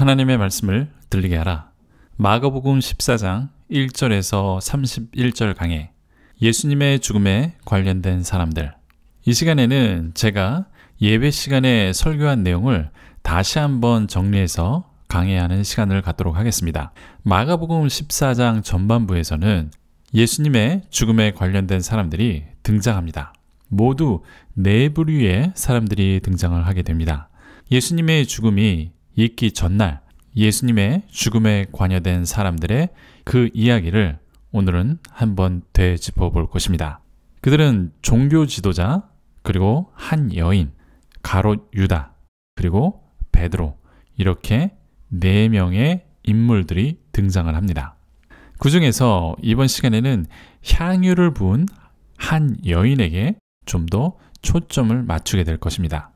하나님의 말씀을 들리게 하라. 마가복음 14장 1절에서 31절 강해 예수님의 죽음에 관련된 사람들 이 시간에는 제가 예배 시간에 설교한 내용을 다시 한번 정리해서 강해하는 시간을 갖도록 하겠습니다. 마가복음 14장 전반부에서는 예수님의 죽음에 관련된 사람들이 등장합니다. 모두 네 부류의 사람들이 등장을 하게 됩니다. 예수님의 죽음이 읽기 전날 예수님의 죽음에 관여된 사람들의 그 이야기를 오늘은 한번 되짚어 볼 것입니다. 그들은 종교 지도자, 그리고 한 여인, 가롯 유다, 그리고 베드로, 이렇게 네 명의 인물들이 등장을 합니다. 그 중에서 이번 시간에는 향유를 부은 한 여인에게 좀 더 초점을 맞추게 될 것입니다.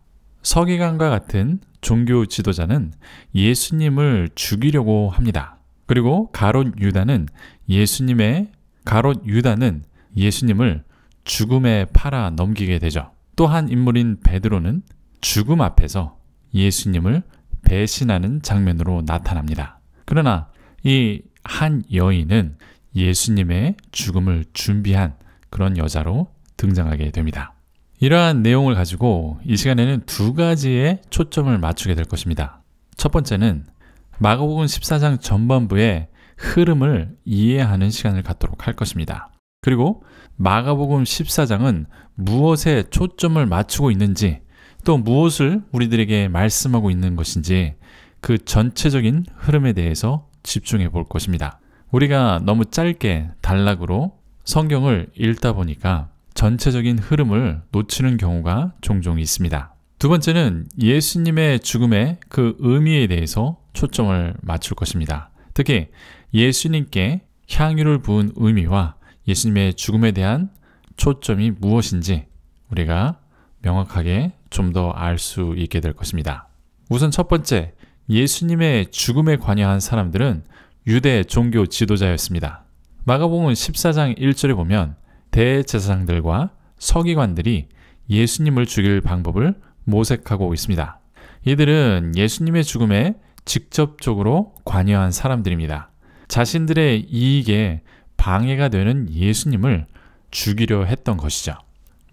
서기관과 같은 종교 지도자는 예수님을 죽이려고 합니다. 그리고 가롯 유다는 예수님의 가롯 유다는 예수님을 죽음에 팔아 넘기게 되죠. 또한 인물인 베드로는 죽음 앞에서 예수님을 배신하는 장면으로 나타납니다. 그러나 이 한 여인은 예수님의 죽음을 준비한 그런 여자로 등장하게 됩니다. 이러한 내용을 가지고 이 시간에는 두가지의 초점을 맞추게 될 것입니다. 첫 번째는 마가복음 14장 전반부의 흐름을 이해하는 시간을 갖도록 할 것입니다. 그리고 마가복음 14장은 무엇에 초점을 맞추고 있는지 또 무엇을 우리들에게 말씀하고 있는 것인지 그 전체적인 흐름에 대해서 집중해 볼 것입니다. 우리가 너무 짧게 단락으로 성경을 읽다 보니까 전체적인 흐름을 놓치는 경우가 종종 있습니다. 두 번째는 예수님의 죽음의 그 의미에 대해서 초점을 맞출 것입니다. 특히 예수님께 향유를 부은 의미와 예수님의 죽음에 대한 초점이 무엇인지 우리가 명확하게 좀 더 알 수 있게 될 것입니다. 우선 첫 번째, 예수님의 죽음에 관여한 사람들은 유대 종교 지도자였습니다. 마가복음 14장 1절에 보면 대제사장들과 서기관들이 예수님을 죽일 방법을 모색하고 있습니다. 이들은 예수님의 죽음에 직접적으로 관여한 사람들입니다. 자신들의 이익에 방해가 되는 예수님을 죽이려 했던 것이죠.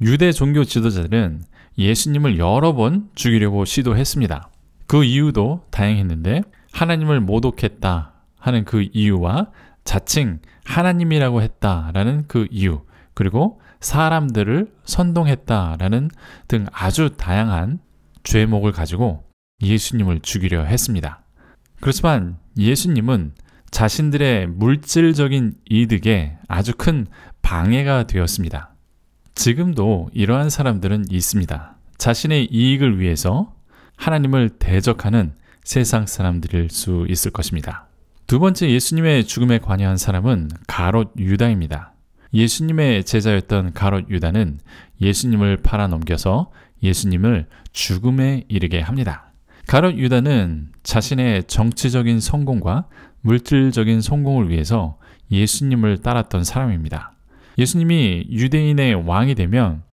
유대 종교 지도자들은 예수님을 여러 번 죽이려고 시도했습니다. 그 이유도 다양했는데 하나님을 모독했다 하는 그 이유와 자칭 하나님이라고 했다라는 그 이유 그리고 사람들을 선동했다라는 등 아주 다양한 죄목을 가지고 예수님을 죽이려 했습니다. 그렇지만 예수님은 자신들의 물질적인 이득에 아주 큰 방해가 되었습니다. 지금도 이러한 사람들은 있습니다. 자신의 이익을 위해서 하나님을 대적하는 세상 사람들일 수 있을 것입니다. 두 번째 예수님의 죽음에 관여한 사람은 가롯 유다입니다. 예수님의 제자였던 가롯 유다는 예수님을 팔아넘겨서 예수님을 죽음에 이르게 합니다. 가롯 유다는 자신의 정치적인 성공과 물질적인 성공을 위해서 예수님을 따랐던 사람입니다. 예수님이 유대인의 왕이 되면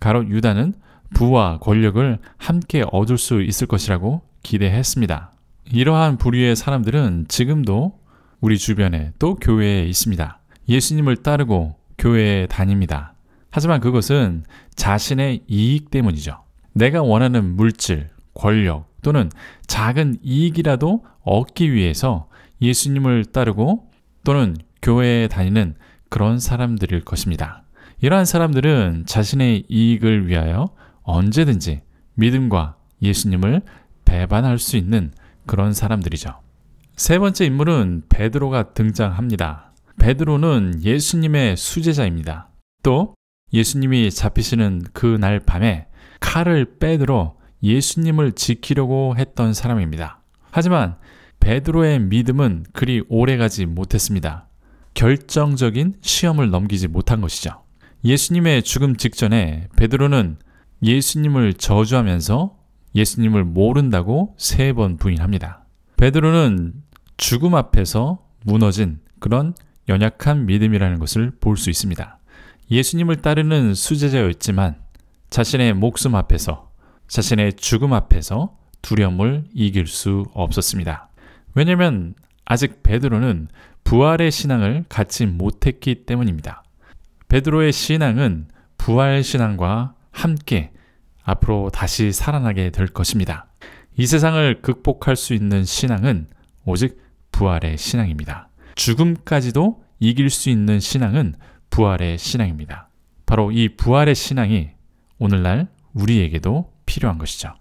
가롯 유다는 부와 권력을 함께 얻을 수 있을 것이라고 기대했습니다. 이러한 부류의 사람들은 지금도 우리 주변에 또 교회에 있습니다. 예수님을 따르고 교회에 다닙니다. 하지만 그것은 자신의 이익 때문이죠. 내가 원하는 물질, 권력 또는 작은 이익이라도 얻기 위해서 예수님을 따르고 또는 교회에 다니는 그런 사람들일 것입니다. 이러한 사람들은 자신의 이익을 위하여 언제든지 믿음과 예수님을 배반할 수 있는 그런 사람들이죠. 세 번째 인물은 베드로가 등장합니다. 베드로는 예수님의 수제자입니다. 또 예수님이 잡히시는 그날 밤에 칼을 빼들어 예수님을 지키려고 했던 사람입니다. 하지만 베드로의 믿음은 그리 오래가지 못했습니다. 결정적인 시험을 넘기지 못한 것이죠. 예수님의 죽음 직전에 베드로는 예수님을 저주하면서 예수님을 모른다고 세 번 부인합니다. 베드로는 죽음 앞에서 무너진 그런 연약한 믿음이라는 것을 볼 수 있습니다. 예수님을 따르는 수제자였지만 자신의 목숨 앞에서 자신의 죽음 앞에서 두려움을 이길 수 없었습니다. 왜냐면 아직 베드로는 부활의 신앙을 갖지 못했기 때문입니다. 베드로의 신앙은 부활 신앙과 함께 앞으로 다시 살아나게 될 것입니다. 이 세상을 극복할 수 있는 신앙은 오직 부활의 신앙입니다. 죽음까지도 이길 수 있는 신앙은 부활의 신앙입니다. 바로 이 부활의 신앙이 오늘날 우리에게도 필요한 것이죠.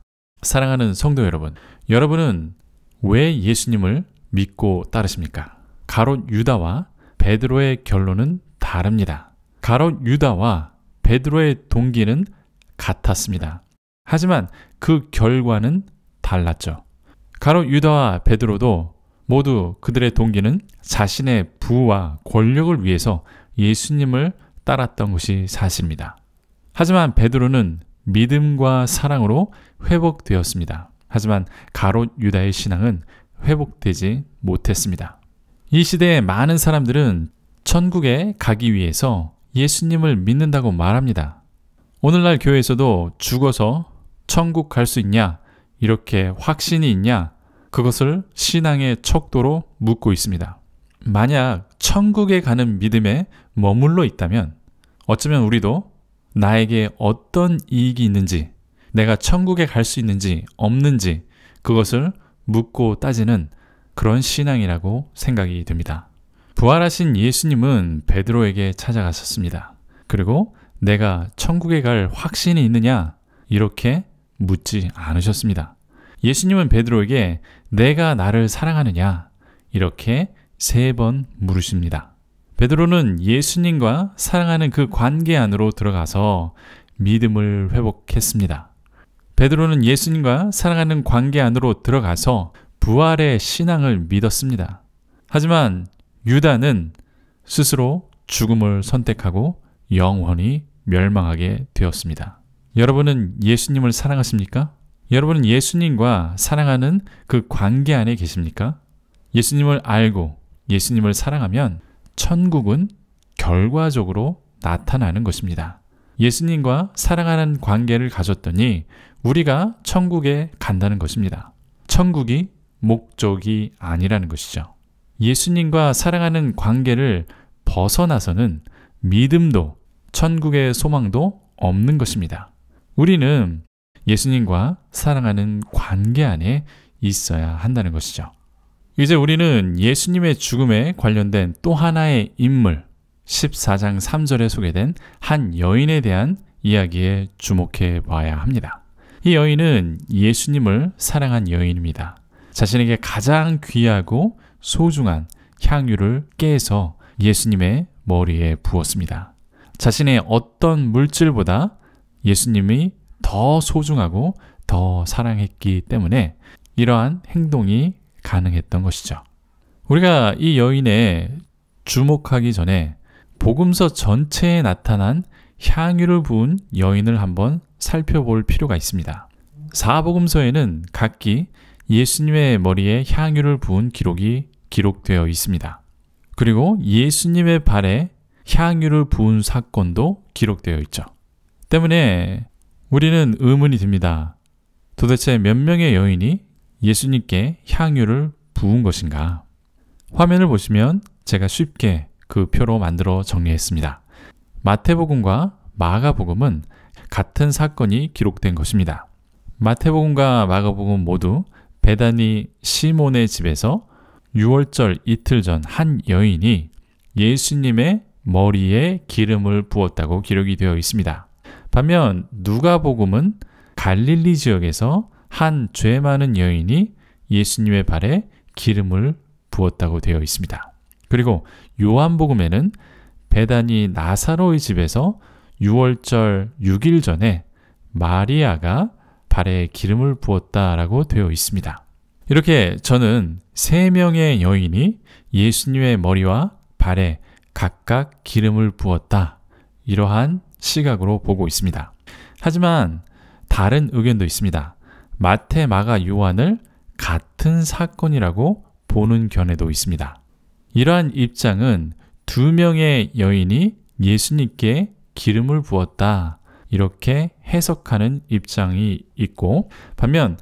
사랑하는 성도 여러분, 여러분은 왜 예수님을 믿고 따르십니까? 가롯 유다와 베드로의 결론은 다릅니다. 가롯 유다와 베드로의 동기는 같았습니다. 하지만 그 결과는 달랐죠. 가롯 유다와 베드로도 모두 그들의 동기는 자신의 부와 권력을 위해서 예수님을 따랐던 것이 사실입니다. 하지만 베드로는 믿음과 사랑으로 회복되었습니다. 하지만 가롯 유다의 신앙은 회복되지 못했습니다. 이시대에 많은 사람들은 천국에 가기 위해서 예수님을 믿는다고 말합니다. 오늘날 교회에서도 죽어서 천국 갈 수 있냐, 이렇게 확신이 있냐, 그것을 신앙의 척도로 묻고 있습니다. 만약 천국에 가는 믿음에 머물러 있다면 어쩌면 우리도 나에게 어떤 이익이 있는지, 내가 천국에 갈 수 있는지 없는지 그것을 묻고 따지는 그런 신앙이라고 생각이 됩니다 부활하신 예수님은 베드로에게 찾아가셨습니다. 그리고 내가 천국에 갈 확신이 있느냐 이렇게 묻지 않으셨습니다. 예수님은 베드로에게 내가 나를 사랑하느냐? 이렇게 세 번 물으십니다. 베드로는 예수님과 사랑하는 그 관계 안으로 들어가서 믿음을 회복했습니다. 베드로는 예수님과 사랑하는 관계 안으로 들어가서 부활의 신앙을 믿었습니다. 하지만 유다는 스스로 죽음을 선택하고 영원히 멸망하게 되었습니다. 여러분은 예수님을 사랑하십니까? 여러분은 예수님과 사랑하는 그 관계 안에 계십니까? 예수님을 알고 예수님을 사랑하면 천국은 결과적으로 나타나는 것입니다. 예수님과 사랑하는 관계를 가졌더니 우리가 천국에 간다는 것입니다. 천국이 목적이 아니라는 것이죠. 예수님과 사랑하는 관계를 벗어나서는 믿음도 천국의 소망도 없는 것입니다. 우리는 예수님과 사랑하는 관계 안에 있어야 한다는 것이죠. 이제 우리는 예수님의 죽음에 관련된 또 하나의 인물, 14장 3절에 소개된 한 여인에 대한 이야기에 주목해 봐야 합니다. 이 여인은 예수님을 사랑한 여인입니다. 자신에게 가장 귀하고 소중한 향유를 깨서 예수님의 머리에 부었습니다. 자신의 어떤 물질보다 예수님이 더 소중하고 더 사랑했기 때문에 이러한 행동이 가능했던 것이죠. 우리가 이여인에 주목하기 전에 복음서 전체에 나타난 향유를 부은 여인을 한번 살펴볼 필요가 있습니다. 사복음서에는 각기 예수님의 머리에 향유를 부은 기록이 기록되어 있습니다. 그리고 예수님의 발에 향유를 부은 사건도 기록되어 있죠. 때문에 우리는 의문이 듭니다. 도대체 몇 명의 여인이 예수님께 향유를 부은 것인가? 화면을 보시면 제가 쉽게 그 표로 만들어 정리했습니다. 마태복음과 마가복음은 같은 사건이 기록된 것입니다. 마태복음과 마가복음 모두 베다니 시몬의 집에서 6월절 이틀 전 한 여인이 예수님의 머리에 기름을 부었다고 기록이 되어 있습니다. 반면 누가복음은 갈릴리 지역에서 한 죄 많은 여인이 예수님의 발에 기름을 부었다고 되어 있습니다. 그리고 요한복음에는 배단이 나사로의 집에서 6월절 6일 전에 마리아가 발에 기름을 부었다라고 되어 있습니다. 이렇게 저는 세 명의 여인이 예수님의 머리와 발에 각각 기름을 부었다. 이러한 시각으로 보고 있습니다. 하지만 다른 의견도 있습니다. 마테마가 요한을 같은 사건이라고 보는 견해도 있습니다. 이러한 입장은 두 명의 여인이 예수님께 기름을 부었다. 이렇게 해석하는 입장이 있고, 반면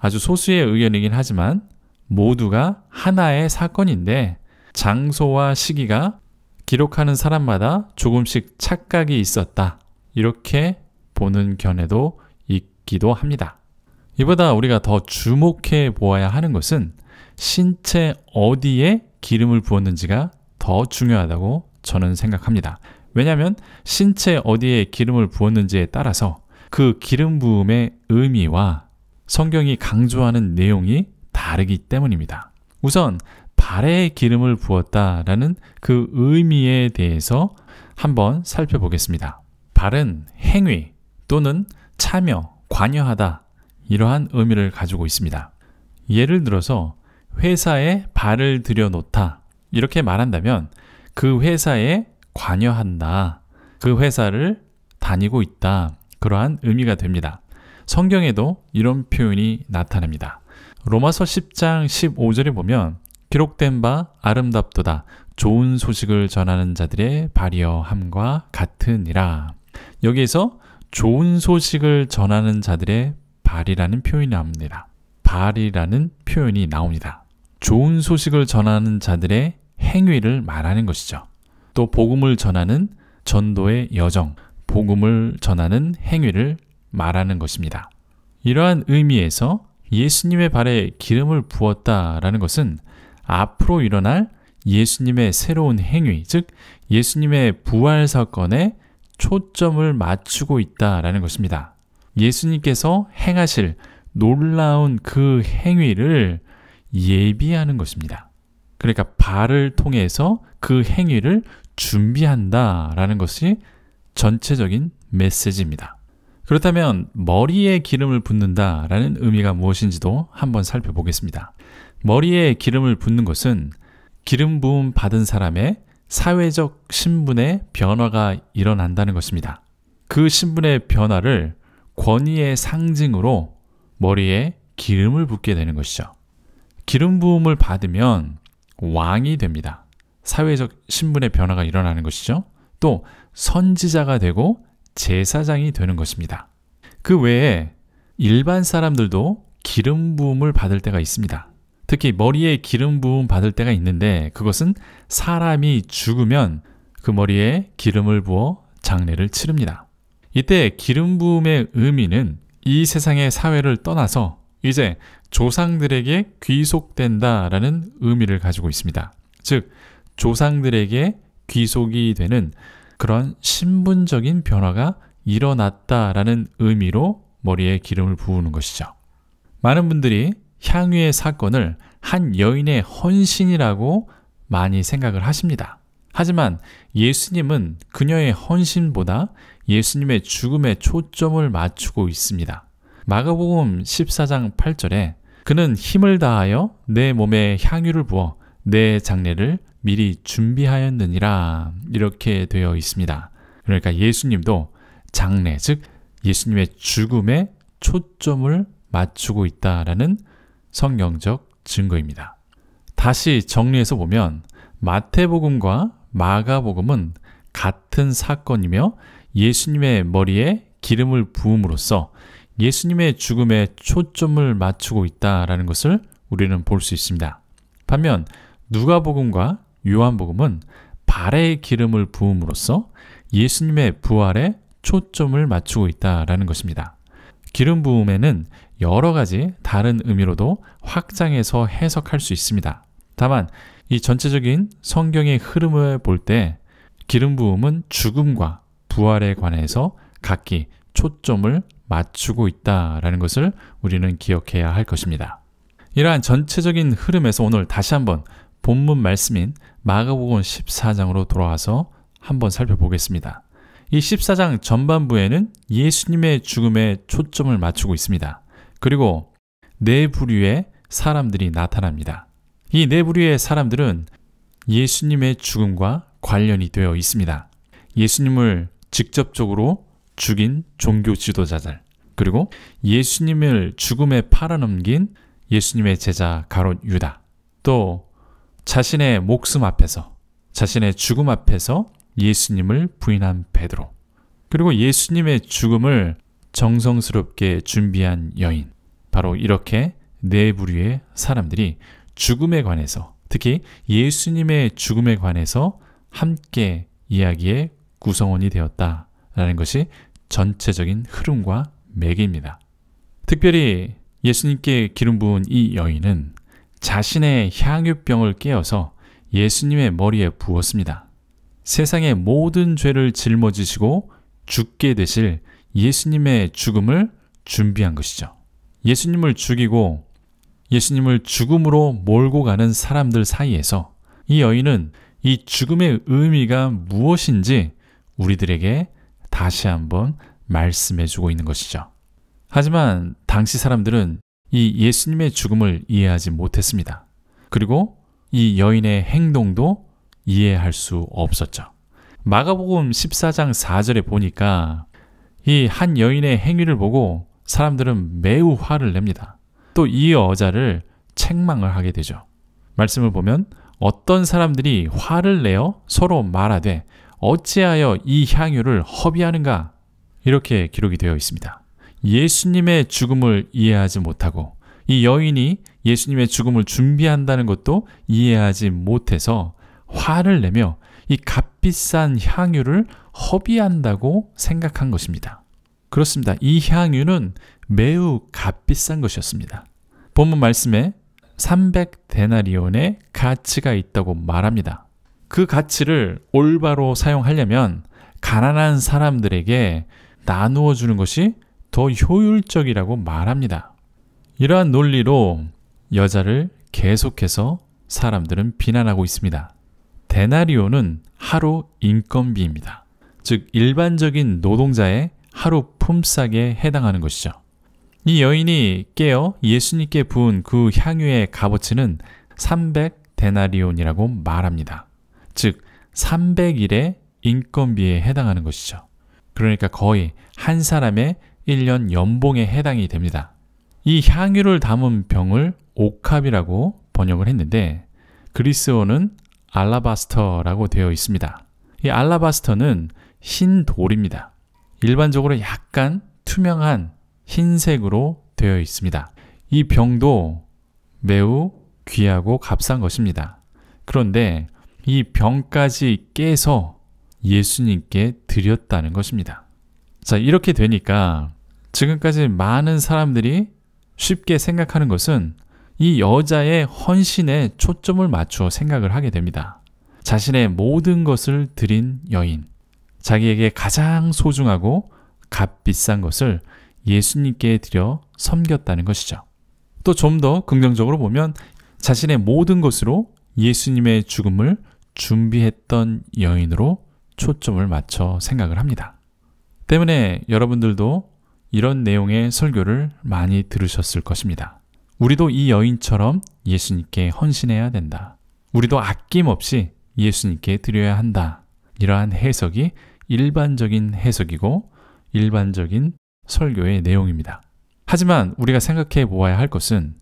아주 소수의 의견이긴 하지만 모두가 하나의 사건인데 장소와 시기가 기록하는 사람마다 조금씩 착각이 있었다. 이렇게 보는 견해도 있기도 합니다. 이보다 우리가 더 주목해 보아야 하는 것은 신체 어디에 기름을 부었는지가 더 중요하다고 저는 생각합니다. 왜냐하면 신체 어디에 기름을 부었는지에 따라서 그 기름 부음의 의미와 성경이 강조하는 내용이 다르기 때문입니다. 우선 발에 기름을 부었다라는 그 의미에 대해서 한번 살펴보겠습니다. 발은 행위 또는 참여, 관여하다 이러한 의미를 가지고 있습니다. 예를 들어서 회사에 발을 들여놓다 이렇게 말한다면 그 회사에 관여한다. 그 회사를 다니고 있다. 그러한 의미가 됩니다. 성경에도 이런 표현이 나타납니다. 로마서 10장 15절에 보면 기록된 바 아름답도다 좋은 소식을 전하는 자들의 발이여함과 같으니라. 여기에서 좋은 소식을 전하는 자들의 발이라는 표현이 나옵니다. 발이라는 표현이 나옵니다. 좋은 소식을 전하는 자들의 행위를 말하는 것이죠. 또 복음을 전하는 전도의 여정, 복음을 전하는 행위를 말하는 것입니다. 이러한 의미에서 예수님의 발에 기름을 부었다라는 것은 앞으로 일어날 예수님의 새로운 행위, 즉 예수님의 부활 사건에 초점을 맞추고 있다라는 것입니다. 예수님께서 행하실 놀라운 그 행위를 예비하는 것입니다. 그러니까 발을 통해서 그 행위를 준비한다라는 것이 전체적인 메시지입니다. 그렇다면 머리에 기름을 붓는다라는 의미가 무엇인지도 한번 살펴보겠습니다. 머리에 기름을 붓는 것은 기름 부음 받은 사람의 사회적 신분의 변화가 일어난다는 것입니다. 그 신분의 변화를 권위의 상징으로 머리에 기름을 붓게 되는 것이죠. 기름 부음을 받으면 왕이 됩니다. 사회적 신분의 변화가 일어나는 것이죠. 또 선지자가 되고 제사장이 되는 것입니다. 그 외에 일반 사람들도 기름 부음을 받을 때가 있습니다. 특히 머리에 기름 부음 받을 때가 있는데 그것은 사람이 죽으면 그 머리에 기름을 부어 장례를 치릅니다. 이때 기름 부음의 의미는 이 세상의 사회를 떠나서 이제 조상들에게 귀속된다라는 의미를 가지고 있습니다. 즉 조상들에게 귀속이 되는 그런 신분적인 변화가 일어났다라는 의미로 머리에 기름을 부으는 것이죠. 많은 분들이 향유의 사건을 한 여인의 헌신이라고 많이 생각을 하십니다. 하지만 예수님은 그녀의 헌신보다 예수님의 죽음에 초점을 맞추고 있습니다. 마가복음 14장 8절에 그는 힘을 다하여 내 몸에 향유를 부어 내 장례를 미리 준비하였느니라 이렇게 되어 있습니다. 그러니까 예수님도 장례 즉 예수님의 죽음에 초점을 맞추고 있다라는 성경적 증거입니다. 다시 정리해서 보면 마태복음과 마가복음은 같은 사건이며 예수님의 머리에 기름을 부음으로써 예수님의 죽음에 초점을 맞추고 있다라는 것을 우리는 볼 수 있습니다. 반면 누가복음과 요한복음은 발에 기름을 부음으로써 예수님의 부활에 초점을 맞추고 있다라는 것입니다. 기름 부음에는 여러 가지 다른 의미로도 확장해서 해석할 수 있습니다. 다만 이 전체적인 성경의 흐름을 볼 때 기름 부음은 죽음과 부활에 관해서 각기 초점을 맞추고 있다라는 것을 우리는 기억해야 할 것입니다. 이러한 전체적인 흐름에서 오늘 다시 한번 본문 말씀인 마가복음 14장으로 돌아와서 한번 살펴보겠습니다. 이 14장 전반부에는 예수님의 죽음에 초점을 맞추고 있습니다. 그리고 네 부류의 사람들이 나타납니다. 이 네 부류의 사람들은 예수님의 죽음과 관련이 되어 있습니다. 예수님을 직접적으로 죽인 종교 지도자들, 그리고 예수님을 죽음에 팔아넘긴 예수님의 제자 가롯 유다, 또 자신의 목숨 앞에서, 자신의 죽음 앞에서 예수님을 부인한 베드로, 그리고 예수님의 죽음을 정성스럽게 준비한 여인. 바로 이렇게 네 부류의 사람들이 죽음에 관해서, 특히 예수님의 죽음에 관해서 함께 이야기의 구성원이 되었다라는 것이 전체적인 흐름과 맥입니다. 특별히 예수님께 기름 부은 이 여인은 자신의 향유병을 깨어서 예수님의 머리에 부었습니다. 세상의 모든 죄를 짊어지시고 죽게 되실 예수님의 죽음을 준비한 것이죠. 예수님을 죽이고 예수님을 죽음으로 몰고 가는 사람들 사이에서 이 여인은 이 죽음의 의미가 무엇인지 우리들에게 다시 한번 말씀해 주고 있는 것이죠. 하지만 당시 사람들은 이 예수님의 죽음을 이해하지 못했습니다. 그리고 이 여인의 행동도 이해할 수 없었죠. 마가복음 14장 4절에 보니까 이 한 여인의 행위를 보고 사람들은 매우 화를 냅니다. 또 이 여자를 책망을 하게 되죠. 말씀을 보면 어떤 사람들이 화를 내어 서로 말하되 어찌하여 이 향유를 허비하는가 이렇게 기록이 되어 있습니다. 예수님의 죽음을 이해하지 못하고 이 여인이 예수님의 죽음을 준비한다는 것도 이해하지 못해서 화를 내며 이 값비싼 향유를 허비한다고 생각한 것입니다. 그렇습니다. 이 향유는 매우 값비싼 것이었습니다. 본문 말씀에 300데나리온의 가치가 있다고 말합니다. 그 가치를 올바로 사용하려면 가난한 사람들에게 나누어 주는 것이 더 효율적이라고 말합니다. 이러한 논리로 여자를 계속해서 사람들은 비난하고 있습니다. 데나리오는 하루 인건비입니다. 즉 일반적인 노동자의 하루 품삯에 해당하는 것이죠. 이 여인이 깨어 예수님께 부은 그 향유의 값어치는 300데나리온이라고 말합니다. 즉 300일의 인건비에 해당하는 것이죠. 그러니까 거의 한 사람의 1년 연봉에 해당이 됩니다. 이 향유를 담은 병을 옥합이라고 번역을 했는데 그리스어는 알라바스터라고 되어 있습니다. 이 알라바스터는 흰 돌입니다. 일반적으로 약간 투명한 흰색으로 되어 있습니다. 이 병도 매우 귀하고 값싼 것입니다. 그런데 이 병까지 깨서 예수님께 드렸다는 것입니다. 자, 이렇게 되니까 지금까지 많은 사람들이 쉽게 생각하는 것은 이 여자의 헌신에 초점을 맞추어 생각을 하게 됩니다. 자신의 모든 것을 드린 여인, 자기에게 가장 소중하고 값비싼 것을 예수님께 드려 섬겼다는 것이죠. 또 좀 더 긍정적으로 보면 자신의 모든 것으로 예수님의 죽음을 준비했던 여인으로 초점을 맞춰 생각을 합니다. 때문에 여러분들도 이런 내용의 설교를 많이 들으셨을 것입니다. 우리도 이 여인처럼 예수님께 헌신해야 된다. 우리도 아낌없이 예수님께 드려야 한다. 이러한 해석이 일반적인 해석이고 일반적인 설교의 내용입니다. 하지만 우리가 생각해 보아야 할 것은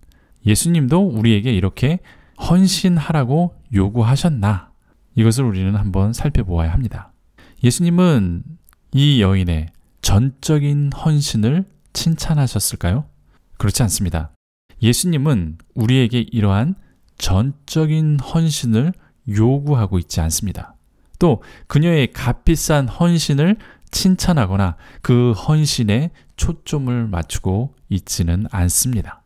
예수님도 우리에게 이렇게 헌신하라고 요구하셨나? 이것을 우리는 한번 살펴보아야 합니다. 예수님은 이 여인의 전적인 헌신을 칭찬하셨을까요? 그렇지 않습니다. 예수님은 우리에게 이러한 전적인 헌신을 요구하고 있지 않습니다. 또 그녀의 값비싼 헌신을 칭찬하거나 그 헌신에 초점을 맞추고 있지는 않습니다.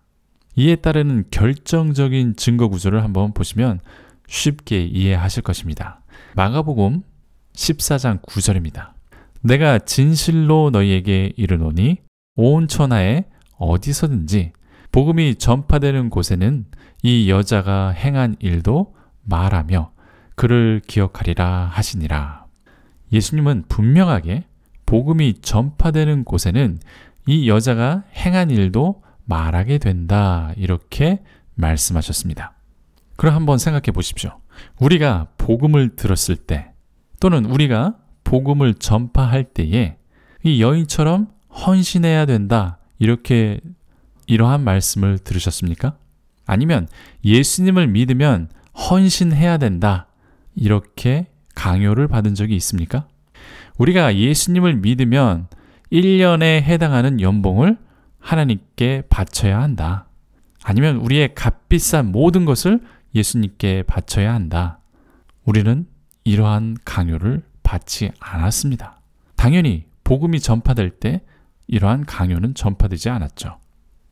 이에 따르는 결정적인 증거 구조를 한번 보시면 쉽게 이해하실 것입니다. 마가복음 14장 9절입니다. 내가 진실로 너희에게 이르노니 온 천하에 어디서든지 복음이 전파되는 곳에는 이 여자가 행한 일도 말하며 그를 기억하리라 하시니라. 예수님은 분명하게 복음이 전파되는 곳에는 이 여자가 행한 일도 말하게 된다. 이렇게 말씀하셨습니다. 그럼 한번 생각해 보십시오. 우리가 복음을 들었을 때 또는 우리가 복음을 전파할 때에 이 여인처럼 헌신해야 된다. 이렇게 이러한 말씀을 들으셨습니까? 아니면 예수님을 믿으면 헌신해야 된다. 이렇게 강요를 받은 적이 있습니까? 우리가 예수님을 믿으면 1년에 해당하는 연봉을 하나님께 바쳐야 한다. 아니면 우리의 값비싼 모든 것을 예수님께 바쳐야 한다. 우리는 이러한 강요를 받지 않았습니다. 당연히 복음이 전파될 때 이러한 강요는 전파되지 않았죠.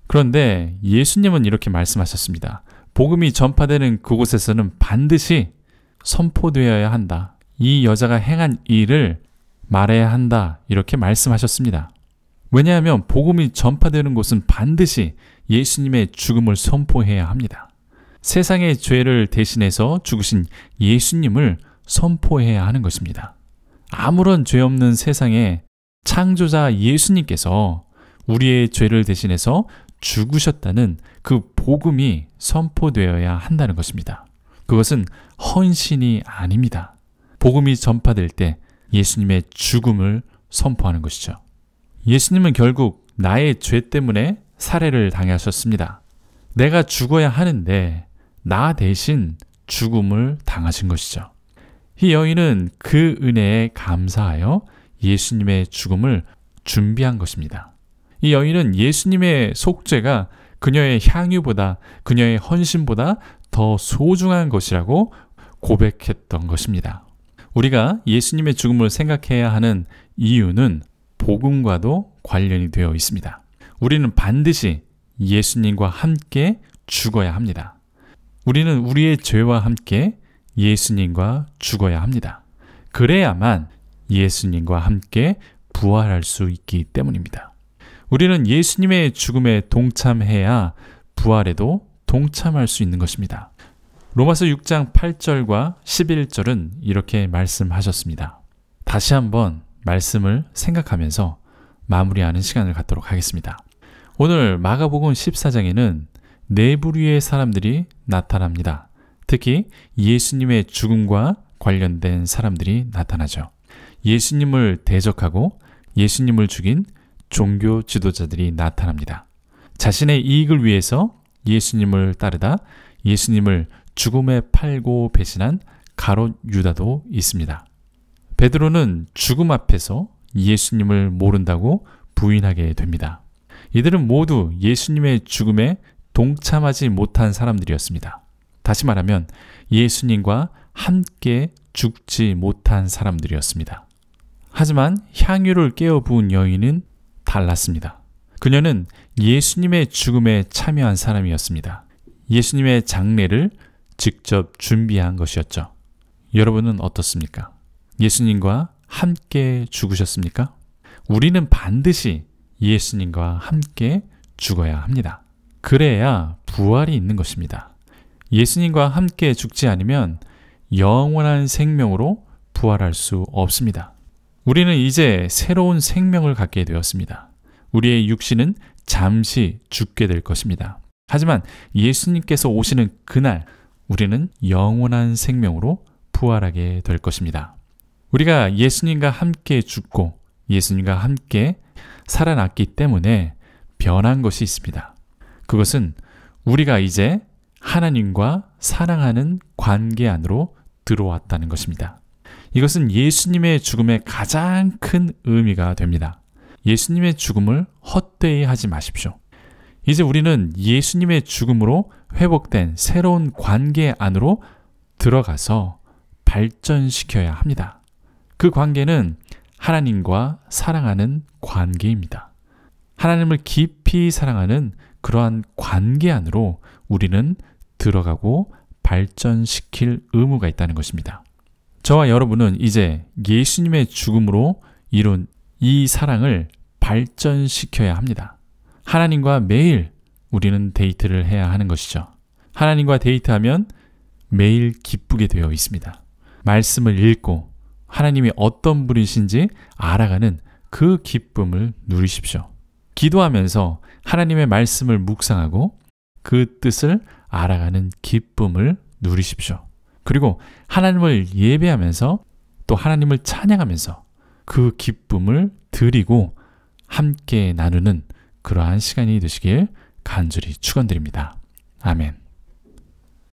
그런데 예수님은 이렇게 말씀하셨습니다. 복음이 전파되는 그곳에서는 반드시 선포되어야 한다. 이 여자가 행한 일을 말해야 한다. 이렇게 말씀하셨습니다. 왜냐하면 복음이 전파되는 곳은 반드시 예수님의 죽음을 선포해야 합니다. 세상의 죄를 대신해서 죽으신 예수님을 선포해야 하는 것입니다. 아무런 죄 없는 세상에 창조자 예수님께서 우리의 죄를 대신해서 죽으셨다는 그 복음이 선포되어야 한다는 것입니다. 그것은 헌신이 아닙니다. 복음이 전파될 때 예수님의 죽음을 선포하는 것이죠. 예수님은 결국 나의 죄 때문에 살해를 당하셨습니다. 내가 죽어야 하는데 나 대신 죽음을 당하신 것이죠. 이 여인은 그 은혜에 감사하여 예수님의 죽음을 준비한 것입니다. 이 여인은 예수님의 속죄가 그녀의 향유보다 그녀의 헌신보다 더 소중한 것이라고 고백했던 것입니다. 우리가 예수님의 죽음을 생각해야 하는 이유는 복음과도 관련이 되어 있습니다. 우리는 반드시 예수님과 함께 죽어야 합니다. 우리는 우리의 죄와 함께 예수님과 죽어야 합니다. 그래야만 예수님과 함께 부활할 수 있기 때문입니다. 우리는 예수님의 죽음에 동참해야 부활에도 동참할 수 있는 것입니다. 로마서 6장 8절과 11절은 이렇게 말씀하셨습니다. 다시 한번 말씀을 생각하면서 마무리하는 시간을 갖도록 하겠습니다. 오늘 마가복음 14장에는 네 부류의 사람들이 나타납니다. 특히 예수님의 죽음과 관련된 사람들이 나타나죠. 예수님을 대적하고 예수님을 죽인 종교 지도자들이 나타납니다. 자신의 이익을 위해서 예수님을 따르다 예수님을 죽음에 팔고 배신한 가롯 유다도 있습니다. 베드로는 죽음 앞에서 예수님을 모른다고 부인하게 됩니다. 이들은 모두 예수님의 죽음에 동참하지 못한 사람들이었습니다. 다시 말하면 예수님과 함께 죽지 못한 사람들이었습니다. 하지만 향유를 깨어 부은 여인은 달랐습니다. 그녀는 예수님의 죽음에 참여한 사람이었습니다. 예수님의 장례를 직접 준비한 것이었죠. 여러분은 어떻습니까? 예수님과 함께 죽으셨습니까? 우리는 반드시 예수님과 함께 죽어야 합니다. 그래야 부활이 있는 것입니다. 예수님과 함께 죽지 않으면 영원한 생명으로 부활할 수 없습니다. 우리는 이제 새로운 생명을 갖게 되었습니다. 우리의 육신은 잠시 죽게 될 것입니다. 하지만 예수님께서 오시는 그날 우리는 영원한 생명으로 부활하게 될 것입니다. 우리가 예수님과 함께 죽고 예수님과 함께 살아났기 때문에 변한 것이 있습니다. 그것은 우리가 이제 하나님과 사랑하는 관계 안으로 들어왔다는 것입니다. 이것은 예수님의 죽음의 가장 큰 의미가 됩니다. 예수님의 죽음을 헛되이 하지 마십시오. 이제 우리는 예수님의 죽음으로 회복된 새로운 관계 안으로 들어가서 발전시켜야 합니다. 그 관계는 하나님과 사랑하는 관계입니다. 하나님을 깊이 사랑하는 그러한 관계 안으로 우리는 들어가고 발전시킬 의무가 있다는 것입니다. 저와 여러분은 이제 예수님의 죽음으로 이룬 이 사랑을 발전시켜야 합니다. 하나님과 매일 우리는 데이트를 해야 하는 것이죠. 하나님과 데이트하면 매일 기쁘게 되어 있습니다. 말씀을 읽고 하나님이 어떤 분이신지 알아가는 그 기쁨을 누리십시오. 기도하면서 하나님의 말씀을 묵상하고 그 뜻을 알아가는 기쁨을 누리십시오. 그리고 하나님을 예배하면서 또 하나님을 찬양하면서 그 기쁨을 드리고 함께 나누는 그러한 시간이 되시길 간절히 축원드립니다. 아멘.